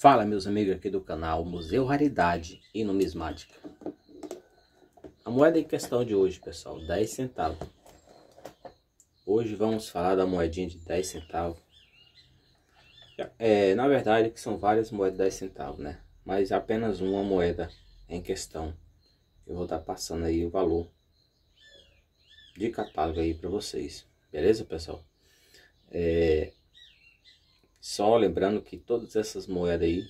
Fala meus amigos aqui do canal Museu Raridade e Numismática A moeda em questão de hoje pessoal, 10 centavos Hoje vamos falar da moedinha de 10 centavos é, Na verdade que são várias moedas de 10 centavos né Mas apenas uma moeda em questão Eu vou estar passando aí o valor de catálogo aí para vocês Beleza pessoal? É, só lembrando que todas essas moedas aí,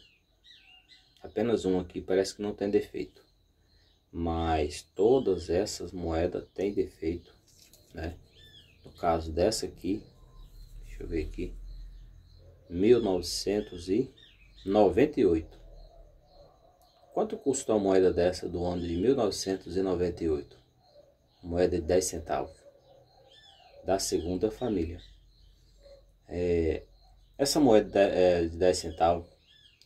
apenas uma aqui parece que não tem defeito. Mas todas essas moedas têm defeito, né? No caso dessa aqui, deixa eu ver aqui, 1998. Quanto custou uma moeda dessa do ano de 1998? Moeda de 10 centavos. Da segunda família. É, essa moeda de 10 é, centavos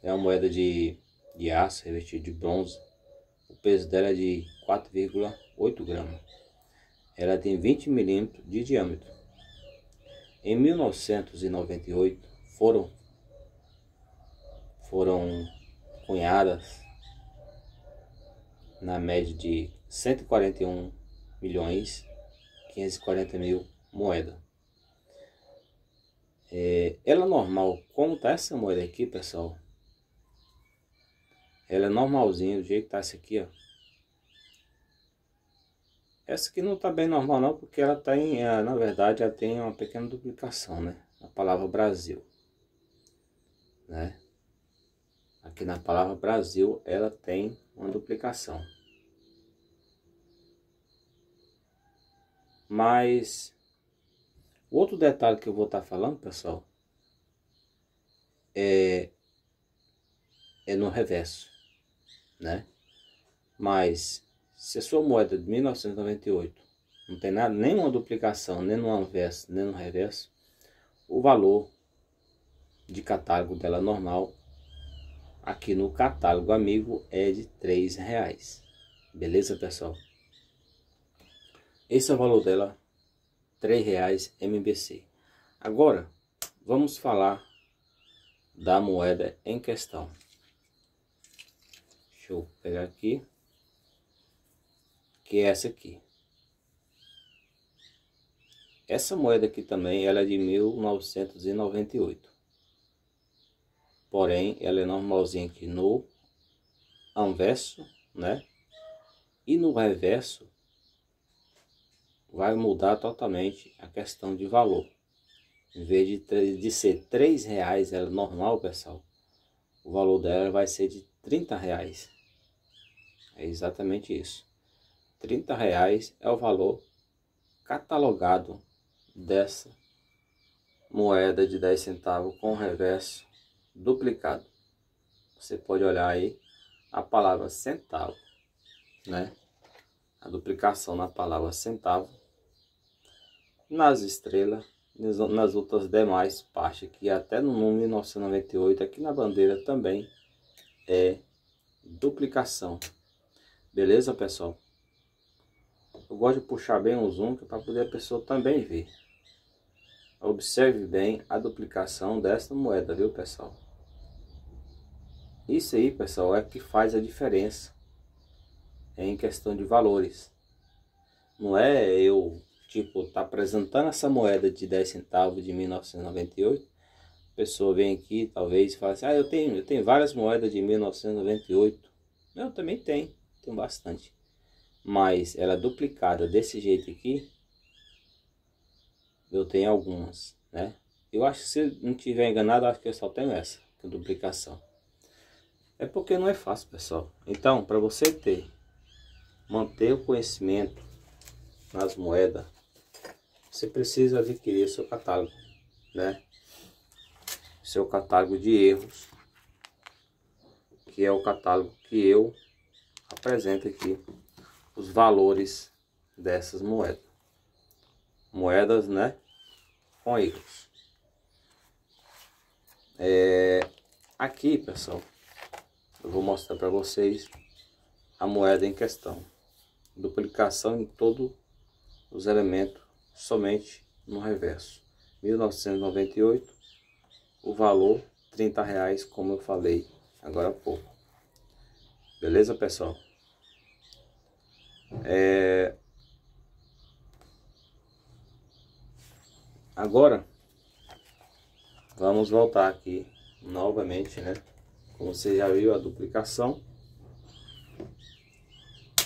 é uma moeda de, de aço revestida de bronze. O peso dela é de 4,8 gramas. Ela tem 20 milímetros de diâmetro. Em 1998 foram foram cunhadas na média de 141 milhões 540 mil moedas. É, ela é normal, como tá essa moeda aqui, pessoal? Ela é normalzinha, do jeito que tá essa aqui, ó. Essa aqui não tá bem normal não, porque ela tá em, ah, na verdade, ela tem uma pequena duplicação, né? Na palavra Brasil, né? Aqui na palavra Brasil, ela tem uma duplicação. Mas Outro detalhe que eu vou estar tá falando, pessoal, é, é no reverso, né? Mas se a sua moeda é de 1998 não tem nada, nenhuma duplicação, nem no anverso, nem no reverso, o valor de catálogo dela normal aqui no catálogo amigo é de três reais beleza pessoal esse é o valor dela R$ 3,00 MBC. Agora, vamos falar da moeda em questão. Deixa eu pegar aqui. Que é essa aqui. Essa moeda aqui também ela é de 1998. Porém, ela é normalzinha aqui no anverso, né? E no reverso, vai mudar totalmente a questão de valor. Em vez de, de ser R$ reais, ela é normal, pessoal, o valor dela vai ser de R$ reais. É exatamente isso. R$ reais é o valor catalogado dessa moeda de 10 centavos com reverso duplicado. Você pode olhar aí a palavra centavo, né? A duplicação na palavra centavo nas estrelas, nas outras demais partes, que até no número 1998, aqui na bandeira também é duplicação. Beleza, pessoal? Eu gosto de puxar bem o zoom, é para poder a pessoa também ver. Observe bem a duplicação desta moeda, viu, pessoal? Isso aí, pessoal, é que faz a diferença em questão de valores. Não é eu tipo, tá apresentando essa moeda de 10 centavos de 1998, a pessoa vem aqui, talvez, e fala assim, ah, eu tenho, eu tenho várias moedas de 1998. Eu também tenho, tenho bastante. Mas ela é duplicada desse jeito aqui, eu tenho algumas, né? Eu acho que se não tiver enganado, acho que eu só tenho essa, que é duplicação. É porque não é fácil, pessoal. Então, para você ter, manter o conhecimento nas moedas você precisa adquirir seu catálogo, né? Seu catálogo de erros, que é o catálogo que eu apresento aqui, os valores dessas moedas. Moedas, né? Com erros. É, aqui, pessoal, eu vou mostrar para vocês a moeda em questão. Duplicação em todos os elementos somente no reverso. 1998, o valor R$ reais, como eu falei agora há pouco. Beleza, pessoal? É... Agora, vamos voltar aqui novamente, né? Como você já viu, a duplicação.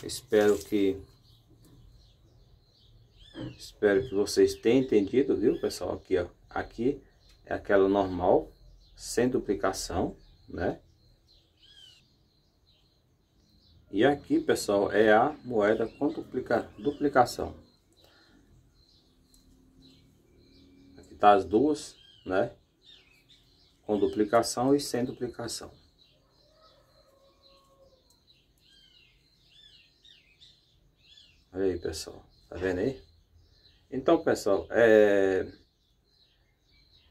Espero que Espero que vocês tenham entendido, viu, pessoal? Aqui, ó. Aqui é aquela normal, sem duplicação, né? E aqui, pessoal, é a moeda com duplica, duplicação. Aqui tá as duas, né? Com duplicação e sem duplicação. Olha aí, pessoal. Tá vendo aí? Então, pessoal, é,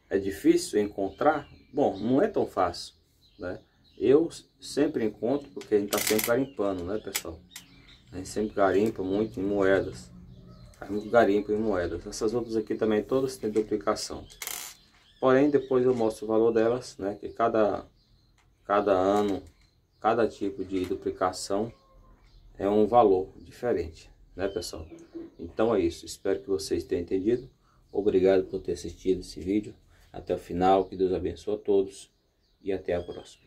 é difícil encontrar? Bom, não é tão fácil, né? Eu sempre encontro porque a gente está sempre garimpando, né, pessoal? A gente sempre garimpa muito em moedas. Faz muito garimpo em moedas. Essas outras aqui também todas têm duplicação. Porém, depois eu mostro o valor delas, né? Que cada, cada ano, cada tipo de duplicação é um valor diferente né, pessoal? Então é isso. Espero que vocês tenham entendido. Obrigado por ter assistido esse vídeo até o final. Que Deus abençoe a todos e até a próxima.